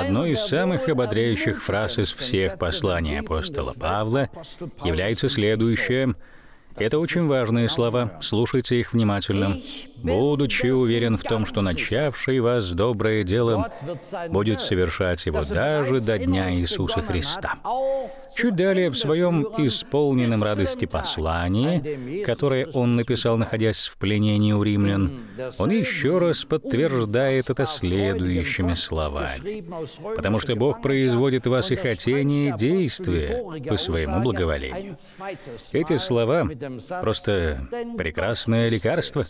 Одной из самых ободряющих фраз из всех посланий апостола Павла является следующее. Это очень важные слова, слушайте их внимательно будучи уверен в том, что начавший вас доброе дело будет совершать его даже до дня Иисуса Христа. Чуть далее в своем исполненном радости послании, которое он написал, находясь в пленении у римлян, он еще раз подтверждает это следующими словами. «Потому что Бог производит в вас и хотение, и действие по своему благоволению». Эти слова — просто прекрасное лекарство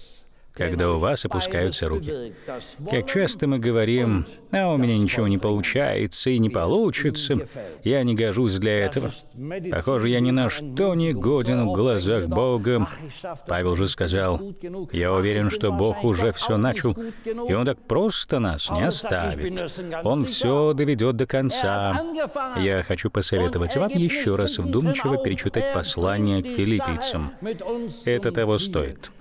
когда у вас опускаются руки. Как часто мы говорим, а у меня ничего не получается и не получится, я не гожусь для этого. Похоже, я ни на что не годен в глазах Бога. Павел же сказал, я уверен, что Бог уже все начал, и Он так просто нас не оставит. Он все доведет до конца. Я хочу посоветовать вам еще раз вдумчиво перечитать послание к филиппийцам. Это того стоит.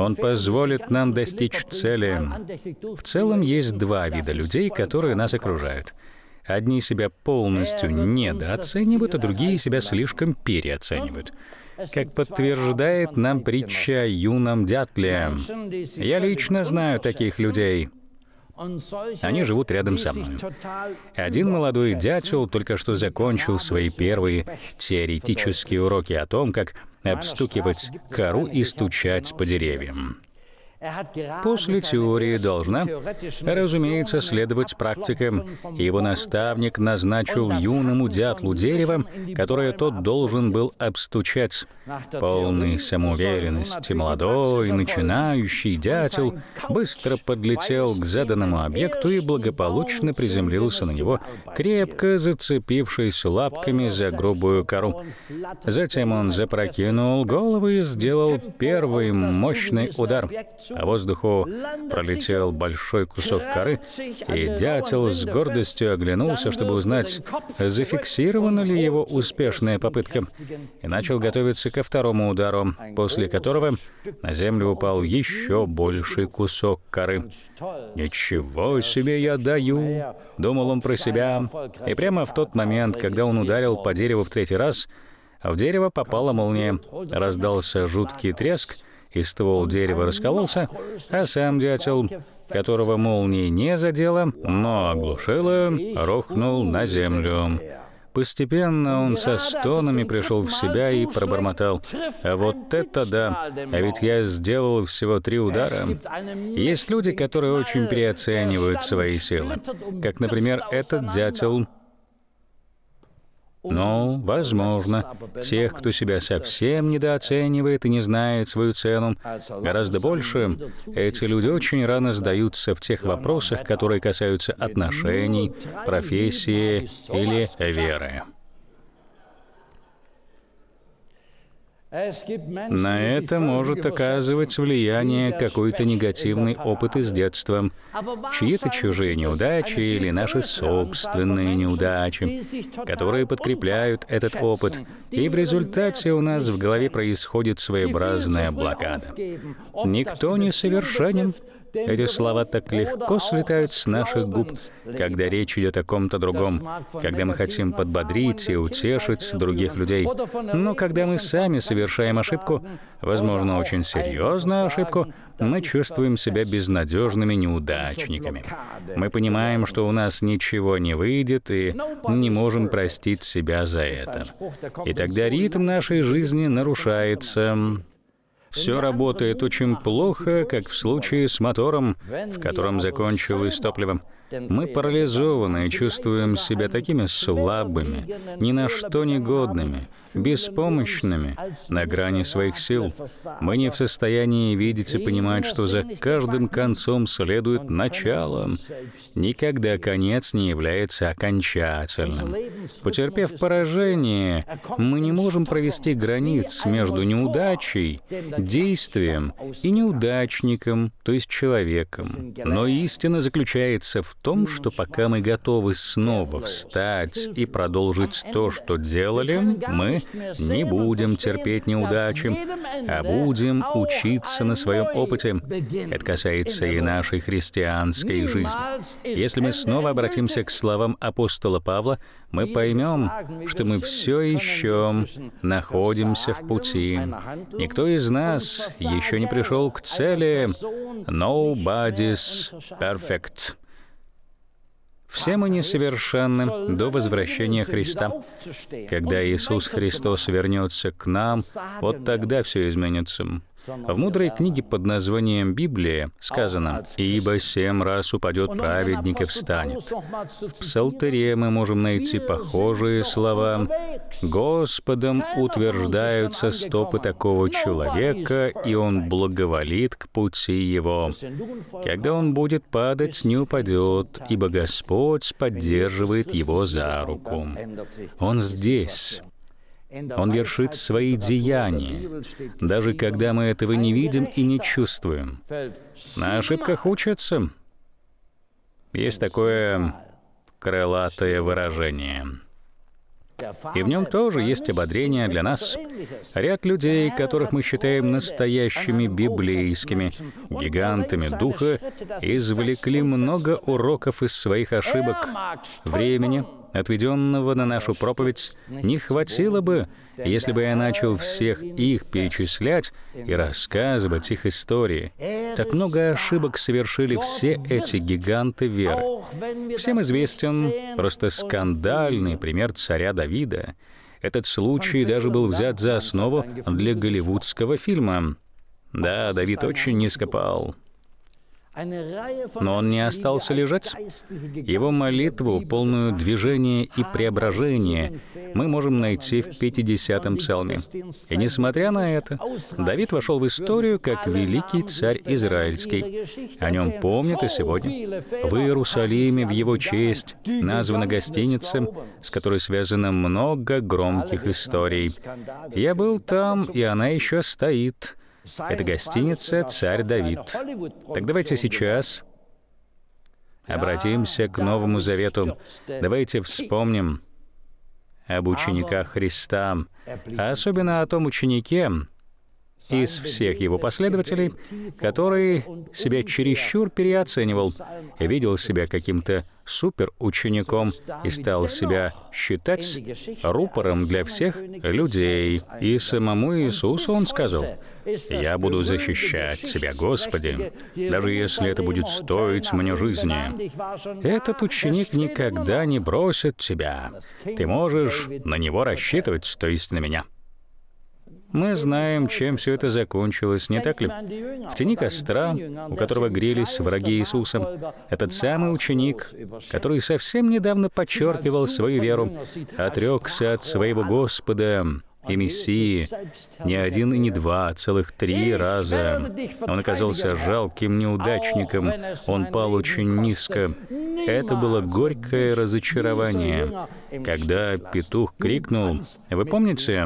Он позволит позволит нам достичь цели. В целом есть два вида людей, которые нас окружают. Одни себя полностью недооценивают, а другие себя слишком переоценивают. Как подтверждает нам притча о юном дятле. Я лично знаю таких людей. Они живут рядом со мной. Один молодой дятел только что закончил свои первые теоретические уроки о том, как обстукивать кору и стучать по деревьям. После теории должна, разумеется, следовать практикам. Его наставник назначил юному дятлу дерево, которое тот должен был обстучать. Полный самоуверенности молодой начинающий дятел быстро подлетел к заданному объекту и благополучно приземлился на него, крепко зацепившись лапками за грубую кору. Затем он запрокинул голову и сделал первый мощный удар. По воздуху пролетел большой кусок коры, и дятел с гордостью оглянулся, чтобы узнать, зафиксирована ли его успешная попытка, и начал готовиться ко второму удару, после которого на землю упал еще больший кусок коры. «Ничего себе я даю!» — думал он про себя. И прямо в тот момент, когда он ударил по дереву в третий раз, а в дерево попала молния. Раздался жуткий треск, и ствол дерева раскололся, а сам дятел, которого молния не задела, но оглушила, рухнул на землю. Постепенно он со стонами пришел в себя и пробормотал. «А вот это да! А ведь я сделал всего три удара». Есть люди, которые очень переоценивают свои силы. Как, например, этот дятел ну, возможно, тех, кто себя совсем недооценивает и не знает свою цену, гораздо больше. Эти люди очень рано сдаются в тех вопросах, которые касаются отношений, профессии или веры. На это может оказывать влияние какой-то негативный опыт из детства, чьи-то чужие неудачи или наши собственные неудачи, которые подкрепляют этот опыт, и в результате у нас в голове происходит своеобразная блокада. Никто не совершенен, эти слова так легко слетают с наших губ, когда речь идет о ком-то другом, когда мы хотим подбодрить и утешить других людей. Но когда мы сами совершаем ошибку, возможно, очень серьезную ошибку, мы чувствуем себя безнадежными неудачниками. Мы понимаем, что у нас ничего не выйдет и не можем простить себя за это. И тогда ритм нашей жизни нарушается все работает очень плохо, как в случае с мотором, в котором закончилось топливом. Мы парализованы и чувствуем себя такими слабыми, ни на что не годными, беспомощными, на грани своих сил. Мы не в состоянии видеть и понимать, что за каждым концом следует началом, Никогда конец не является окончательным. Потерпев поражение, мы не можем провести границ между неудачей, действием и неудачником, то есть человеком. Но истина заключается в том, что пока мы готовы снова встать и продолжить то, что делали, мы не будем терпеть неудачи, а будем учиться на своем опыте. Это касается и нашей христианской жизни. Если мы снова обратимся к словам апостола Павла, мы поймем, что мы все еще находимся в пути. Никто из нас еще не пришел к цели «Nobody's perfect». Все мы несовершенны до возвращения Христа. Когда Иисус Христос вернется к нам, вот тогда все изменится. В мудрой книге под названием «Библия» сказано «Ибо семь раз упадет праведник и встанет». В Псалтере мы можем найти похожие слова «Господом утверждаются стопы такого человека, и он благоволит к пути его. Когда он будет падать, не упадет, ибо Господь поддерживает его за руку». Он здесь, он вершит свои деяния, даже когда мы этого не видим и не чувствуем. На ошибках учатся. Есть такое крылатое выражение. И в нем тоже есть ободрение для нас. Ряд людей, которых мы считаем настоящими библейскими гигантами духа, извлекли много уроков из своих ошибок, времени, отведенного на нашу проповедь, не хватило бы, если бы я начал всех их перечислять и рассказывать их истории. Так много ошибок совершили все эти гиганты веры. Всем известен просто скандальный пример царя Давида. Этот случай даже был взят за основу для голливудского фильма. Да, Давид очень низко пал. Но он не остался лежать. Его молитву, полную движения и преображения, мы можем найти в 50-м псалме. И несмотря на это, Давид вошел в историю как великий царь израильский. О нем помнят и сегодня. В Иерусалиме в его честь названа гостиница, с которой связано много громких историй. Я был там, и она еще стоит — это гостиница «Царь Давид». Так давайте сейчас обратимся к Новому Завету. Давайте вспомним об учениках Христа, а особенно о том ученике, из всех его последователей, который себя чересчур переоценивал, видел себя каким-то суперучеником и стал себя считать рупором для всех людей. И самому Иисусу он сказал, «Я буду защищать Тебя, Господи, даже если это будет стоить мне жизни. Этот ученик никогда не бросит Тебя. Ты можешь на него рассчитывать, то есть на Меня». Мы знаем, чем все это закончилось, не так ли? В тени костра, у которого грелись враги Иисуса, этот самый ученик, который совсем недавно подчеркивал свою веру, отрекся от своего Господа, и Мессии не один и не два, а целых три раза. Он оказался жалким неудачником, он пал очень низко. Это было горькое разочарование. Когда петух крикнул, вы помните,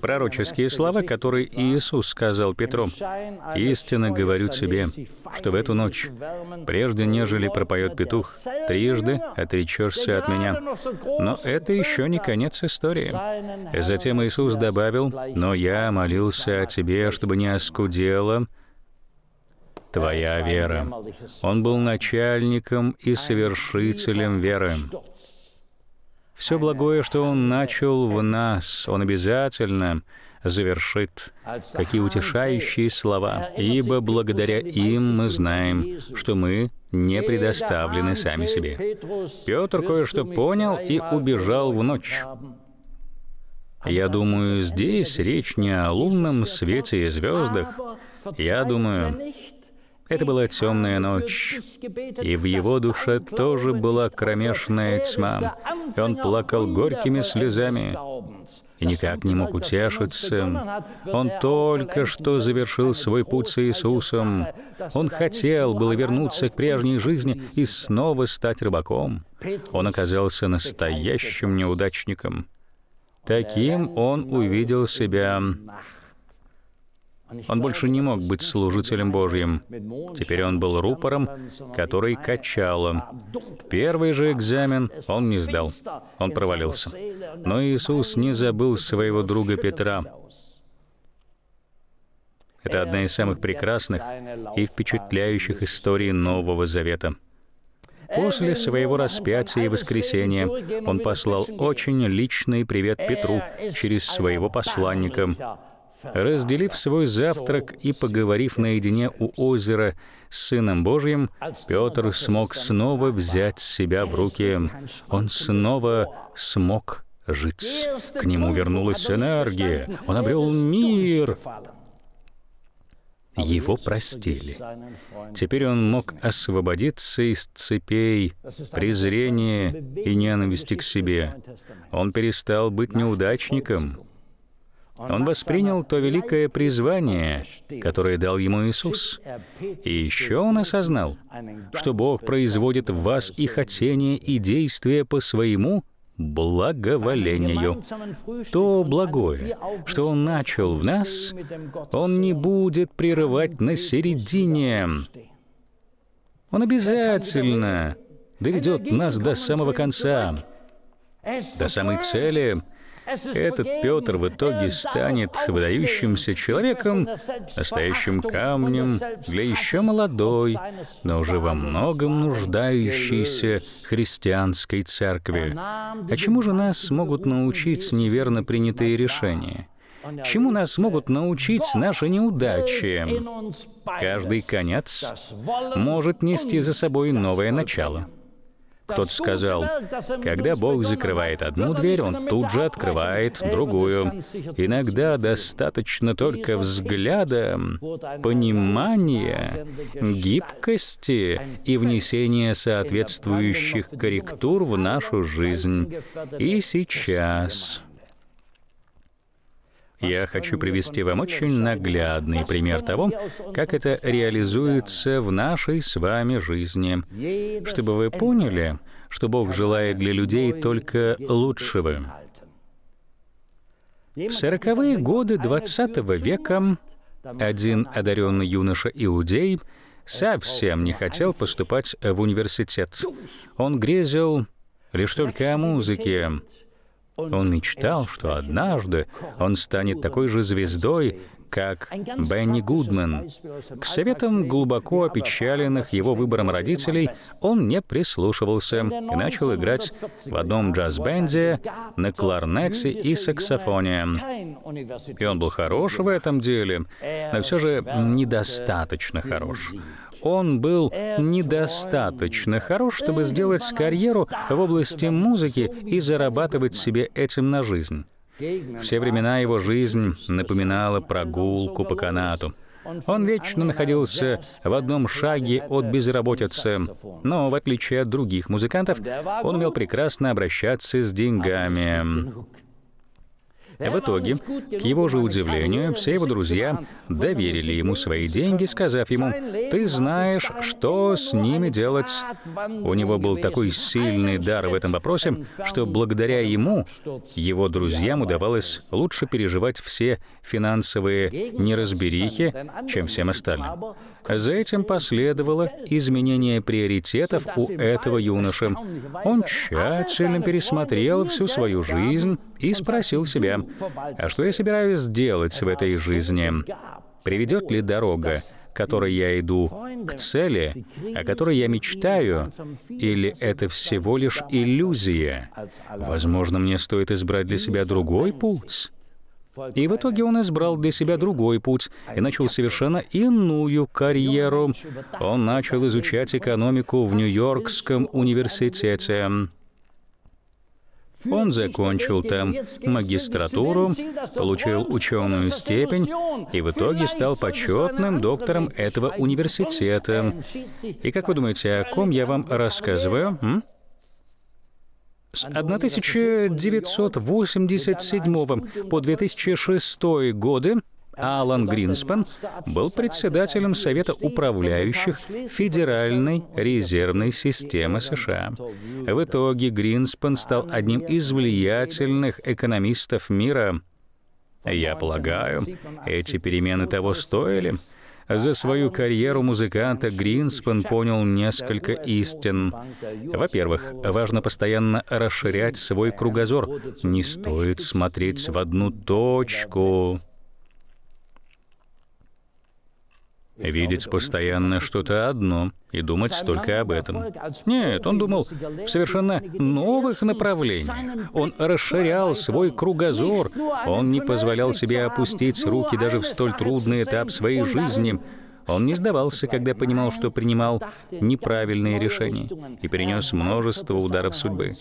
Пророческие слова, которые Иисус сказал Петру, «Истинно говорю тебе, что в эту ночь, прежде нежели пропоет петух, трижды отречешься от меня». Но это еще не конец истории. Затем Иисус добавил, «Но я молился о тебе, чтобы не оскудела твоя вера». Он был начальником и совершителем веры. Все благое, что Он начал в нас, Он обязательно завершит. Какие утешающие слова! Ибо благодаря им мы знаем, что мы не предоставлены сами себе. Петр кое-что понял и убежал в ночь. Я думаю, здесь речь не о лунном свете и звездах. Я думаю, это была темная ночь, и в его душе тоже была кромешная тьма. он плакал горькими слезами и никак не мог утешиться. Он только что завершил свой путь с Иисусом. Он хотел было вернуться к прежней жизни и снова стать рыбаком. Он оказался настоящим неудачником. Таким он увидел себя. Он больше не мог быть служителем Божьим. Теперь он был рупором, который качало. Первый же экзамен он не сдал. Он провалился. Но Иисус не забыл своего друга Петра. Это одна из самых прекрасных и впечатляющих историй Нового Завета. После своего распятия и воскресения он послал очень личный привет Петру через своего посланника. Разделив свой завтрак и поговорив наедине у озера с Сыном Божьим, Петр смог снова взять себя в руки. Он снова смог жить. К нему вернулась энергия. Он обрел мир. Его простили. Теперь он мог освободиться из цепей, презрения и ненависти к себе. Он перестал быть неудачником. Он воспринял то великое призвание, которое дал ему Иисус. И еще он осознал, что Бог производит в вас и хотение, и действие по своему благоволению. То благое, что Он начал в нас, Он не будет прерывать на середине. Он обязательно доведет нас до самого конца, до самой цели — этот Петр в итоге станет выдающимся человеком, настоящим камнем для еще молодой, но уже во многом нуждающейся христианской церкви. А чему же нас могут научить неверно принятые решения? Чему нас могут научить наши неудачи? Каждый конец может нести за собой новое начало. Кто-то сказал, когда Бог закрывает одну дверь, Он тут же открывает э, другую. Иногда достаточно только взгляда, понимания, гибкости и внесения соответствующих корректур в нашу жизнь. И сейчас я хочу привести вам очень наглядный пример того, как это реализуется в нашей с вами жизни, чтобы вы поняли, что Бог желает для людей только лучшего. В сороковые годы 20 -го века один одаренный юноша иудей совсем не хотел поступать в университет. Он грезил лишь только о музыке, он мечтал, что однажды он станет такой же звездой, как Бенни Гудман. К советам глубоко опечаленных его выбором родителей он не прислушивался и начал играть в одном джаз-бенде на кларнете и саксофоне. И он был хорош в этом деле, но все же недостаточно хорош он был недостаточно хорош, чтобы сделать карьеру в области музыки и зарабатывать себе этим на жизнь. Все времена его жизнь напоминала прогулку по канату. Он вечно находился в одном шаге от безработицы, но, в отличие от других музыкантов, он умел прекрасно обращаться с деньгами. В итоге, к его же удивлению, все его друзья доверили ему свои деньги, сказав ему, «Ты знаешь, что с ними делать». У него был такой сильный дар в этом вопросе, что благодаря ему его друзьям удавалось лучше переживать все финансовые неразберихи, чем всем остальным. За этим последовало изменение приоритетов у этого юноши. Он тщательно пересмотрел всю свою жизнь и спросил себя, а что я собираюсь сделать в этой жизни? Приведет ли дорога, которой я иду, к цели, о которой я мечтаю, или это всего лишь иллюзия? Возможно, мне стоит избрать для себя другой путь? И в итоге он избрал для себя другой путь и начал совершенно иную карьеру. Он начал изучать экономику в Нью-Йоркском университете. Он закончил там магистратуру, получил ученую степень и в итоге стал почетным доктором этого университета. И как вы думаете, о ком я вам рассказываю? М? С 1987 по 2006 годы Алан Гринспен был председателем Совета управляющих Федеральной резервной системы США. В итоге Гринспен стал одним из влиятельных экономистов мира. Я полагаю, эти перемены того стоили. За свою карьеру музыканта Гринспен понял несколько истин. Во-первых, важно постоянно расширять свой кругозор. Не стоит смотреть в одну точку. видеть постоянно что-то одно и думать только об этом. Нет, он думал в совершенно новых направлениях. Он расширял свой кругозор. Он не позволял себе опустить руки даже в столь трудный этап своей жизни. Он не сдавался, когда понимал, что принимал неправильные решения и перенес множество ударов судьбы.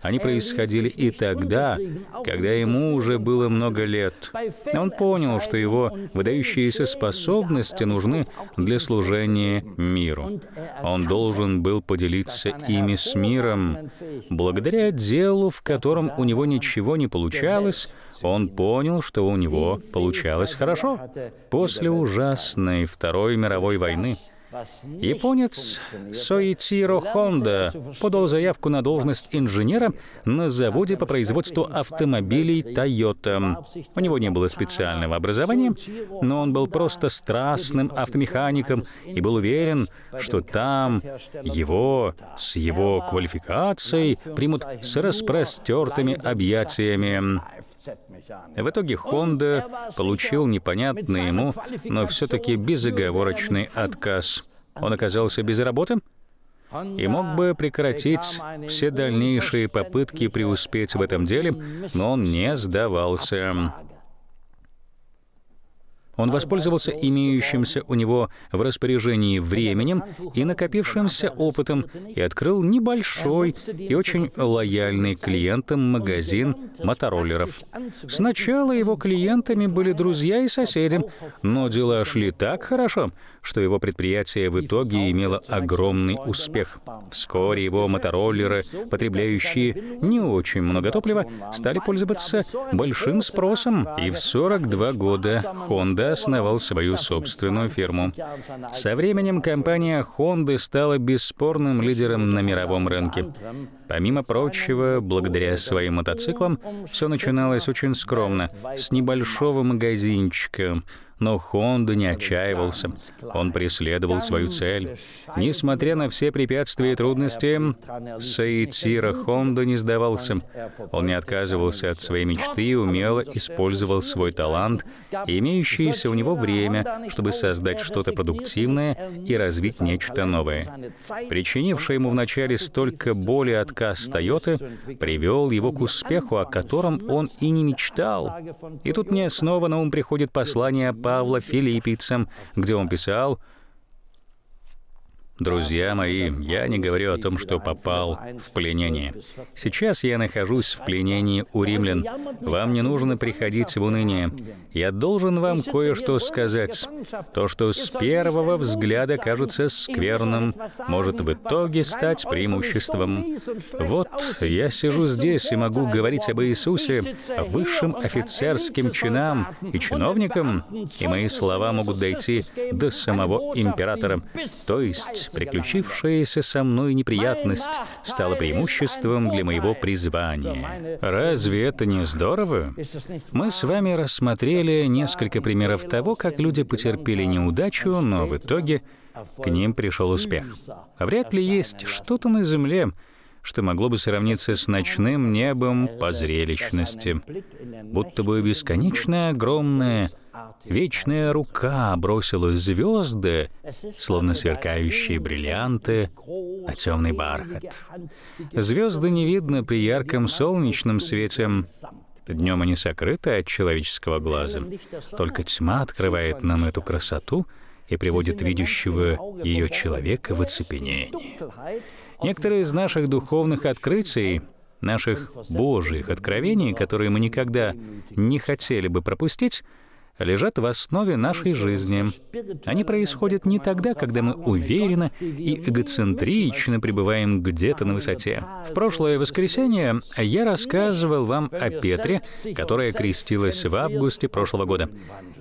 Они происходили и тогда, когда ему уже было много лет. Он понял, что его выдающиеся способности нужны для служения миру. Он должен был поделиться ими с миром. Благодаря делу, в котором у него ничего не получалось, он понял, что у него получалось хорошо. После ужасной Второй мировой войны Японец Соитиро Хонда подал заявку на должность инженера на заводе по производству автомобилей Toyota. У него не было специального образования, но он был просто страстным автомехаником и был уверен, что там его с его квалификацией примут с распростертыми объятиями. В итоге Honda получил непонятный ему, но все-таки безоговорочный отказ. Он оказался без работы и мог бы прекратить все дальнейшие попытки преуспеть в этом деле, но он не сдавался. Он воспользовался имеющимся у него в распоряжении временем и накопившимся опытом и открыл небольшой и очень лояльный клиентам магазин мотороллеров. Сначала его клиентами были друзья и соседи, но дела шли так хорошо, что его предприятие в итоге имело огромный успех. Вскоре его мотороллеры, потребляющие не очень много топлива, стали пользоваться большим спросом, и в 42 года Honda основал свою собственную фирму. Со временем компания Honda стала бесспорным лидером на мировом рынке. Помимо прочего, благодаря своим мотоциклам, все начиналось очень скромно, с небольшого магазинчика — но Хонда не отчаивался. Он преследовал свою цель. Несмотря на все препятствия и трудности, Саитира Хонда не сдавался. Он не отказывался от своей мечты и умело использовал свой талант, имеющееся у него время, чтобы создать что-то продуктивное и развить нечто новое. Причинивший ему вначале столько боли отказ Тойоты привел его к успеху, о котором он и не мечтал. И тут мне снова на ум приходит послание о Павла филиппийцам, где он писал Друзья мои, я не говорю о том, что попал в пленение. Сейчас я нахожусь в пленении у римлян. Вам не нужно приходить в уныние. Я должен вам кое-что сказать. То, что с первого взгляда кажется скверным, может в итоге стать преимуществом. Вот я сижу здесь и могу говорить об Иисусе, высшим офицерским чинам и чиновникам, и мои слова могут дойти до самого императора. То есть приключившаяся со мной неприятность стала преимуществом для моего призвания. Разве это не здорово? Мы с вами рассмотрели несколько примеров того, как люди потерпели неудачу, но в итоге к ним пришел успех. Вряд ли есть что-то на Земле, что могло бы сравниться с ночным небом по зрелищности. Будто бы бесконечная огромная, вечная рука бросила звезды, словно сверкающие бриллианты, на темный бархат. Звезды не видно при ярком солнечном свете, Днем они сокрыты от человеческого глаза. Только тьма открывает нам эту красоту и приводит видящего ее человека в оцепенение. Некоторые из наших духовных открытий, наших Божьих откровений, которые мы никогда не хотели бы пропустить, лежат в основе нашей жизни. Они происходят не тогда, когда мы уверенно и эгоцентрично пребываем где-то на высоте. В прошлое воскресенье я рассказывал вам о Петре, которая крестилась в августе прошлого года.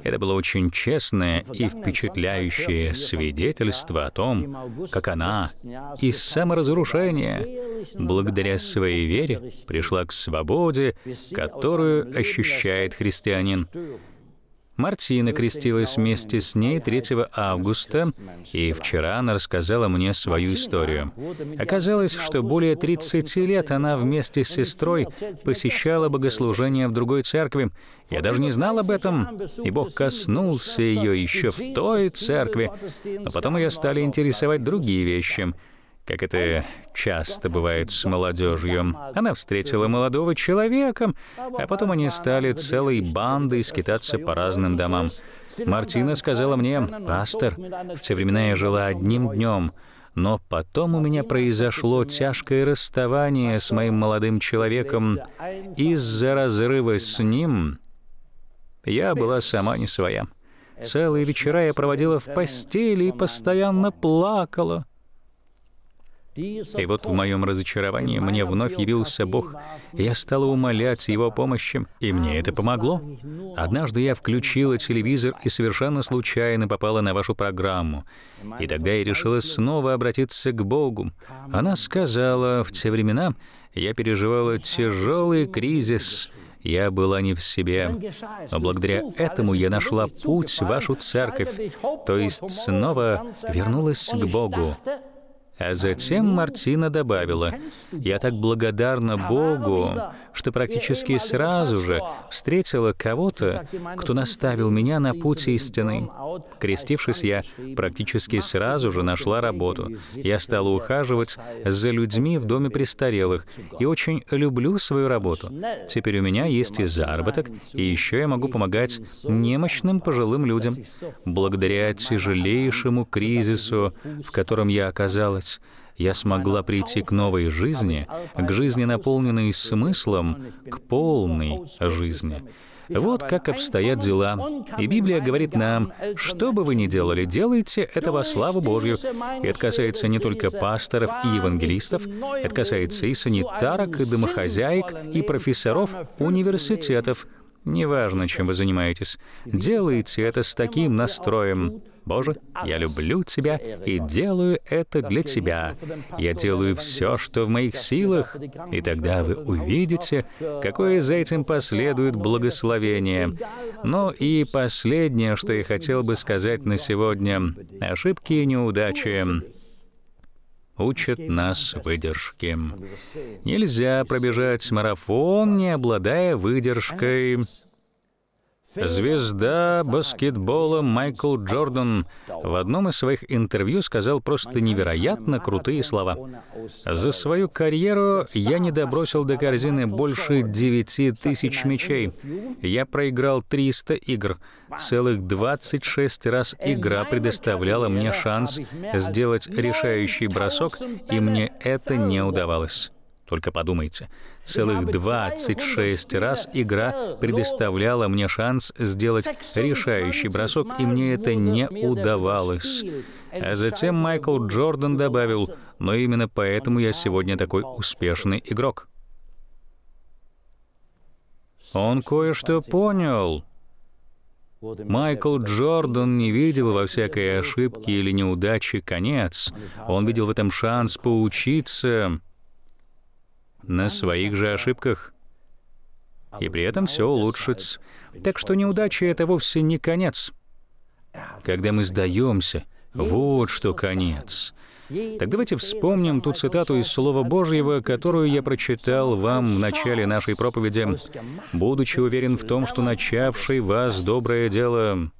Это было очень честное и впечатляющее свидетельство о том, как она из саморазрушения, благодаря своей вере, пришла к свободе, которую ощущает христианин. Мартина крестилась вместе с ней 3 августа, и вчера она рассказала мне свою историю. Оказалось, что более 30 лет она вместе с сестрой посещала богослужение в другой церкви. Я даже не знал об этом, и Бог коснулся ее еще в той церкви. а потом ее стали интересовать другие вещи — как это часто бывает с молодежью. Она встретила молодого человека, а потом они стали целой бандой скитаться по разным домам. Мартина сказала мне, «Пастор, в те времена я жила одним днем, но потом у меня произошло тяжкое расставание с моим молодым человеком. Из-за разрыва с ним я была сама не своя. Целые вечера я проводила в постели и постоянно плакала». И вот в моем разочаровании мне вновь явился Бог. Я стала умолять Его помощи, и мне это помогло. Однажды я включила телевизор и совершенно случайно попала на вашу программу. И тогда я решила снова обратиться к Богу. Она сказала, в те времена я переживала тяжелый кризис, я была не в себе. Но благодаря этому я нашла путь в вашу церковь, то есть снова вернулась к Богу. А затем Мартина добавила, «Я так благодарна Богу, что практически сразу же встретила кого-то, кто наставил меня на путь истины. Крестившись, я практически сразу же нашла работу. Я стала ухаживать за людьми в доме престарелых и очень люблю свою работу. Теперь у меня есть и заработок, и еще я могу помогать немощным пожилым людям. Благодаря тяжелейшему кризису, в котором я оказалась, сердец, я смогла прийти к новой жизни, к жизни, наполненной смыслом, к полной жизни. Вот как обстоят дела. И Библия говорит нам, что бы вы ни делали, делайте это во славу Божью. И это касается не только пасторов и евангелистов, это касается и санитарок, и домохозяек, и профессоров университетов. Неважно, чем вы занимаетесь. Делайте это с таким настроем. Боже, я люблю Тебя и делаю это для Тебя. Я делаю все, что в моих силах, и тогда вы увидите, какое за этим последует благословение. Ну и последнее, что я хотел бы сказать на сегодня. Ошибки и неудачи учат нас выдержке. Нельзя пробежать марафон, не обладая выдержкой. Звезда баскетбола Майкл Джордан в одном из своих интервью сказал просто невероятно крутые слова. «За свою карьеру я не добросил до корзины больше 9 тысяч мячей. Я проиграл 300 игр. Целых 26 раз игра предоставляла мне шанс сделать решающий бросок, и мне это не удавалось». Только подумайте, целых 26 раз игра предоставляла мне шанс сделать решающий бросок, и мне это не удавалось. А затем Майкл Джордан добавил, но именно поэтому я сегодня такой успешный игрок. Он кое-что понял. Майкл Джордан не видел во всякой ошибке или неудаче конец. Он видел в этом шанс поучиться на своих же ошибках. И при этом все улучшится. Так что неудача — это вовсе не конец. Когда мы сдаемся, вот что конец. Так давайте вспомним ту цитату из Слова Божьего, которую я прочитал вам в начале нашей проповеди. «Будучи уверен в том, что начавший вас доброе дело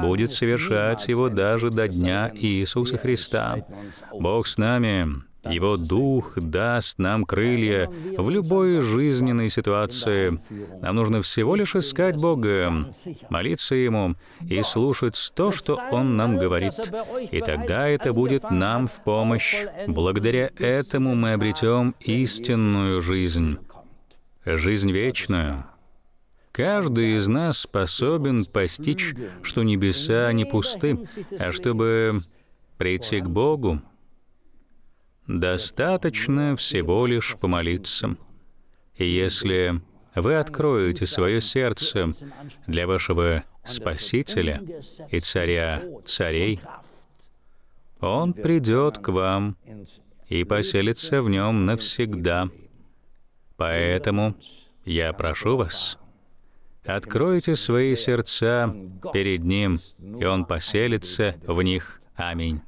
будет совершать его даже до дня Иисуса Христа. Бог с нами». Его дух даст нам крылья в любой жизненной ситуации. Нам нужно всего лишь искать Бога, молиться Ему и слушать то, что Он нам говорит. И тогда это будет нам в помощь. Благодаря этому мы обретем истинную жизнь, жизнь вечную. Каждый из нас способен постичь, что небеса не пусты, а чтобы прийти к Богу, Достаточно всего лишь помолиться. И если вы откроете свое сердце для вашего Спасителя и Царя царей, Он придет к вам и поселится в нем навсегда. Поэтому я прошу вас, откройте свои сердца перед Ним, и Он поселится в них. Аминь.